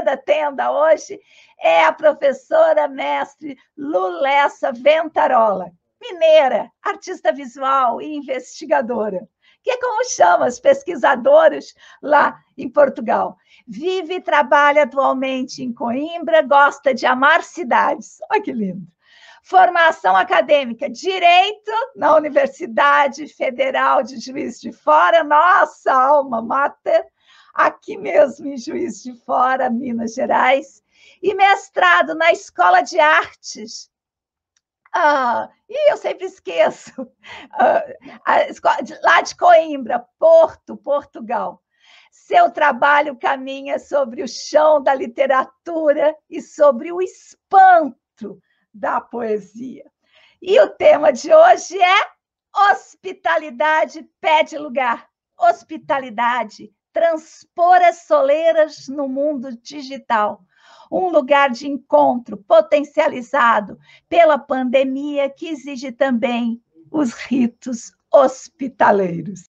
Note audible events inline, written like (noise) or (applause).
da tenda hoje é a professora mestre Lulessa Ventarola, mineira, artista visual e investigadora, que é como chama os pesquisadores lá em Portugal. Vive e trabalha atualmente em Coimbra, gosta de amar cidades. Olha que lindo! Formação acadêmica, direito na Universidade Federal de Juiz de Fora, nossa alma mater, aqui mesmo em Juiz de Fora, Minas Gerais, e mestrado na Escola de Artes. Ah, e eu sempre esqueço, (laughs) ah, escola, lá de Coimbra, Porto, Portugal. Seu trabalho caminha sobre o chão da literatura e sobre o espanto da poesia. E o tema de hoje é Hospitalidade pede lugar. Hospitalidade transpor as soleiras no mundo digital. Um lugar de encontro potencializado pela pandemia que exige também os ritos hospitaleiros.